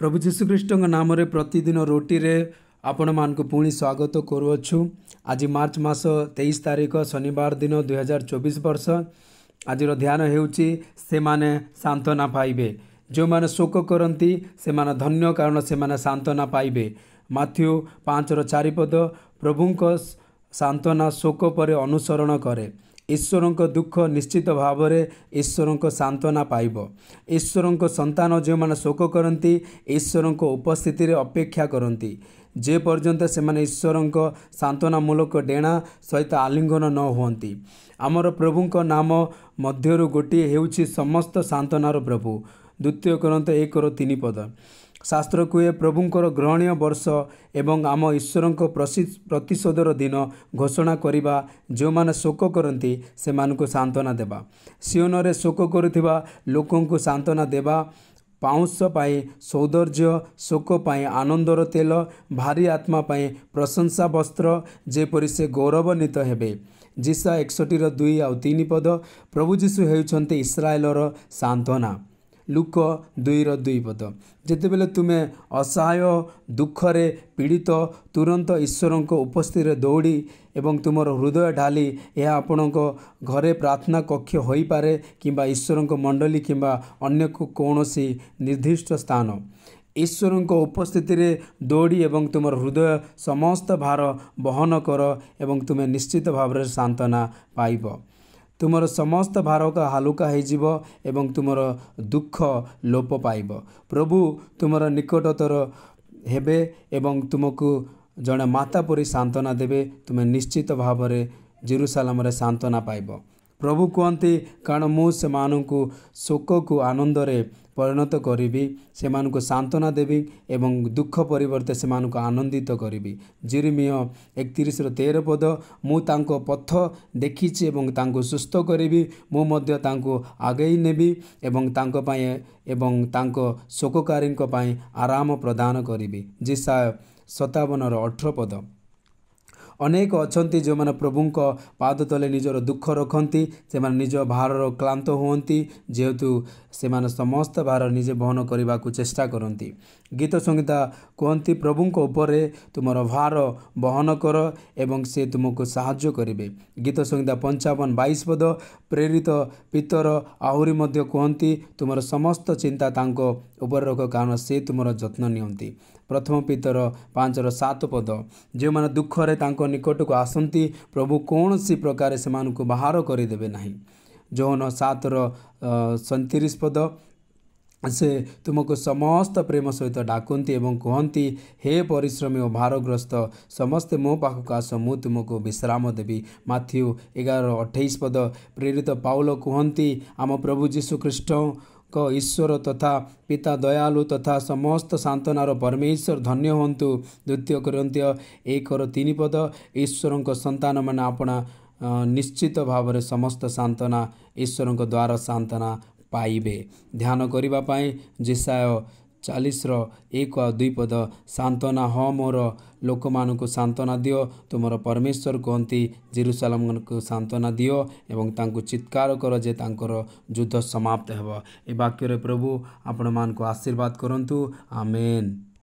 ପ୍ରଭୁ ଯୀଶୁଖ୍ରୀଷ୍ଟଙ୍କ ନାମରେ ପ୍ରତିଦିନ ରୋଟିରେ ଆପଣମାନଙ୍କୁ ପୁଣି ସ୍ୱାଗତ କରୁଅଛୁ ଆଜି ମାର୍ଚ୍ଚ ମାସ ତେଇଶ ତାରିଖ ଶନିବାର ଦିନ ଦୁଇହଜାର ଚବିଶ ବର୍ଷ ଆଜିର ଧ୍ୟାନ ହେଉଛି ସେମାନେ ସାନ୍ତ୍ୱନା ପାଇବେ ଯେଉଁମାନେ ଶୋକ କରନ୍ତି ସେମାନେ ଧନ୍ୟ କାରଣ ସେମାନେ ସାନ୍ତ୍ୱନା ପାଇବେ ମାଥ୍ୟୁ ପାଞ୍ଚର ଚାରିପଦ ପ୍ରଭୁଙ୍କ ସାନ୍ତ୍ୱନା ଶୋକ ପରେ ଅନୁସରଣ କରେ ଈଶ୍ୱରଙ୍କ ଦୁଃଖ ନିଶ୍ଚିତ ଭାବରେ ଈଶ୍ୱରଙ୍କ ସାନ୍ତ୍ୱନା ପାଇବ ଈଶ୍ୱରଙ୍କ ସନ୍ତାନ ଯେଉଁମାନେ ଶୋକ କରନ୍ତି ଈଶ୍ୱରଙ୍କ ଉପସ୍ଥିତିରେ ଅପେକ୍ଷା କରନ୍ତି ଯେପର୍ଯ୍ୟନ୍ତ ସେମାନେ ଈଶ୍ୱରଙ୍କ ସାନ୍ତ୍ୱନାମୂଳକ ଡେଣା ସହିତ ଆଲିଙ୍ଗନ ନ ହୁଅନ୍ତି ଆମର ପ୍ରଭୁଙ୍କ ନାମ ମଧ୍ୟରୁ ଗୋଟିଏ ହେଉଛି ସମସ୍ତ ସାନ୍ତ୍ୱନାର ପ୍ରଭୁ ଦ୍ୱିତୀୟ କରନ୍ତ ଏକର ତିନି ପଦ ଶାସ୍ତ୍ର କୁହେ ପ୍ରଭୁଙ୍କର ଗ୍ରହଣୀୟ ବର୍ଷ ଏବଂ ଆମ ଈଶ୍ୱରଙ୍କ ପ୍ରତିଶୋଧର ଦିନ ଘୋଷଣା କରିବା ଯେଉଁମାନେ ଶୋକ କରନ୍ତି ସେମାନଙ୍କୁ ସାନ୍ତ୍ୱନା ଦେବା ସିଓନରେ ଶୋକ କରୁଥିବା ଲୋକଙ୍କୁ ସାନ୍ତ୍ୱନା ଦେବା ପାଉଁଶ ପାଇଁ ସୌନ୍ଦର୍ଯ୍ୟ ଶୋକ ପାଇଁ ଆନନ୍ଦର ତେଲ ଭାରି ଆତ୍ମା ପାଇଁ ପ୍ରଶଂସା ବସ୍ତ୍ର ଯେପରି ସେ ଗୌରବାନ୍ୱିତ ହେବେ ଯିଶା ଏକଷଠିର ଦୁଇ ଆଉ ତିନି ପଦ ପ୍ରଭୁ ଯୀଶୁ ହେଉଛନ୍ତି ଇସ୍ରାଏଲର ସାନ୍ତ୍ୱନା ଲୁକ ଦୁଇର ଦୁଇପଦ ଯେତେବେଳେ ତୁମେ ଅସହାୟ ଦୁଃଖରେ ପୀଡ଼ିତ ତୁରନ୍ତ ଈଶ୍ୱରଙ୍କ ଉପସ୍ଥିତିରେ ଦୌଡ଼ି ଏବଂ ତୁମର ହୃଦୟ ଢାଲି ଏହା ଆପଣଙ୍କ ଘରେ ପ୍ରାର୍ଥନା କକ୍ଷ ହୋଇପାରେ କିମ୍ବା ଈଶ୍ୱରଙ୍କ ମଣ୍ଡଳୀ କିମ୍ବା ଅନ୍ୟ କୌଣସି ନିର୍ଦ୍ଦିଷ୍ଟ ସ୍ଥାନ ଈଶ୍ୱରଙ୍କ ଉପସ୍ଥିତିରେ ଦୌଡ଼ି ଏବଂ ତୁମର ହୃଦୟ ସମସ୍ତ ଭାର ବହନ କର ଏବଂ ତୁମେ ନିଶ୍ଚିତ ଭାବରେ ସାନ୍ତ୍ୱନା ପାଇବ ତୁମର ସମସ୍ତ ଭାରକ ହାଲୁକା ହୋଇଯିବ ଏବଂ ତୁମର ଦୁଃଖ ଲୋପ ପାଇବ ପ୍ରଭୁ ତୁମର ନିକଟତର ହେବେ ଏବଂ ତୁମକୁ ଜଣେ ମାତା ପରି ସାନ୍ତ୍ୱନା ଦେବେ ତୁମେ ନିଶ୍ଚିତ ଭାବରେ ଜେରୁସାଲାମରେ ସାନ୍ତ୍ୱନା ପାଇବ ପ୍ରଭୁ କୁହନ୍ତି କାରଣ ମୁଁ ସେମାନଙ୍କୁ ଶୋକକୁ ଆନନ୍ଦରେ ପରିଣତ କରିବି ସେମାନଙ୍କୁ ସାନ୍ତ୍ୱନା ଦେବି ଏବଂ ଦୁଃଖ ପରିବର୍ତ୍ତେ ସେମାନଙ୍କୁ ଆନନ୍ଦିତ କରିବି ଜିରିମିୟ ଏକତିରିଶର ତେର ପଦ ମୁଁ ତାଙ୍କ ପଥ ଦେଖିଛି ଏବଂ ତାଙ୍କୁ ସୁସ୍ଥ କରିବି ମୁଁ ମଧ୍ୟ ତାଙ୍କୁ ଆଗେଇ ନେବି ଏବଂ ତାଙ୍କ ପାଇଁ ଏବଂ ତାଙ୍କ ଶୋକକାରୀଙ୍କ ପାଇଁ ଆରାମ ପ୍ରଦାନ କରିବି ଜିସା ସତାବନର ଅଠର ପଦ ଅନେକ ଅଛନ୍ତି ଯେଉଁମାନେ ପ୍ରଭୁଙ୍କ ପାଦ ତଳେ ନିଜର ଦୁଃଖ ରଖନ୍ତି ସେମାନେ ନିଜ ଭାରର କ୍ଳାନ୍ତ ହୁଅନ୍ତି ଯେହେତୁ ସେମାନେ ସମସ୍ତ ଭାର ନିଜେ ବହନ କରିବାକୁ ଚେଷ୍ଟା କରନ୍ତି ଗୀତ ସଂହିତା କୁହନ୍ତି ପ୍ରଭୁଙ୍କ ଉପରେ ତୁମର ଭାର ବହନ କର ଏବଂ ସେ ତୁମକୁ ସାହାଯ୍ୟ କରିବେ ଗୀତ ସଂହିତା ପଞ୍ଚାବନ ବାଇଶ ପଦ ପ୍ରେରିତ ପିତର ଆହୁରି ମଧ୍ୟ କୁହନ୍ତି ତୁମର ସମସ୍ତ ଚିନ୍ତା ତାଙ୍କ ଉପରେ ରଖ କାରଣ ସେ ତୁମର ଯତ୍ନ ନିଅନ୍ତି ପ୍ରଥମ ପିତର ପାଞ୍ଚର ସାତ ପଦ ଯେଉଁମାନେ ଦୁଃଖରେ ତାଙ୍କ ନିକଟକୁ ଆସନ୍ତି ପ୍ରଭୁ କୌଣସି ପ୍ରକାର ସେମାନଙ୍କୁ ବାହାର କରିଦେବେ ନାହିଁ ଯୌନ ସାତର ସଇଁତିରିଶ ପଦ ସେ ତୁମକୁ ସମସ୍ତ ପ୍ରେମ ସହିତ ଡାକନ୍ତି ଏବଂ କୁହନ୍ତି ହେ ପରିଶ୍ରମୀ ଓ ଭାରଗ୍ରସ୍ତ ସମସ୍ତେ ମୋ ପାଖକୁ ଆସ ମୁଁ ତୁମକୁ ବିଶ୍ରାମ ଦେବି ମାଥ୍ୟୁ ଏଗାର ଅଠେଇଶ ପଦ ପ୍ରେରିତ ପାଉଲ କୁହନ୍ତି ଆମ ପ୍ରଭୁ ଯୀଶୁଖ୍ରୀଷ୍ଟ କ ଈଶ୍ୱର ତଥା ପିତା ଦୟାଲୁ ତଥା ସମସ୍ତ ସାନ୍ତନାର ପରମେଶ୍ୱର ଧନ୍ୟ ହୁଅନ୍ତୁ ଦ୍ୱିତୀୟ କରନ୍ତୀୟ ଏକର ତିନି ପଦ ଈଶ୍ୱରଙ୍କ ସନ୍ତାନମାନେ ଆପଣା ନିଶ୍ଚିତ ଭାବରେ ସମସ୍ତ ସାନ୍ତନା ଈଶ୍ୱରଙ୍କ ଦ୍ୱାରା ସାନ୍ତନା ପାଇବେ ଧ୍ୟାନ କରିବା ପାଇଁ ଜିସାୟ ଚାଳିଶର ଏକ ଆଉ ଦୁଇ ପଦ ସାନ୍ତ୍ୱନା ହଁ ମୋର ଲୋକମାନଙ୍କୁ ସାନ୍ତ୍ୱନା ଦିଅ ତୁମର ପରମେଶ୍ୱର କୁହନ୍ତି ଜେରୁସାଲାମଙ୍କୁ ସାନ୍ତ୍ୱନା ଦିଅ ଏବଂ ତାଙ୍କୁ ଚିତ୍କାର କର ଯେ ତାଙ୍କର ଯୁଦ୍ଧ ସମାପ୍ତ ହେବ ଏ ବାକ୍ୟରେ ପ୍ରଭୁ ଆପଣମାନଙ୍କୁ ଆଶୀର୍ବାଦ କରନ୍ତୁ ଆମେନ୍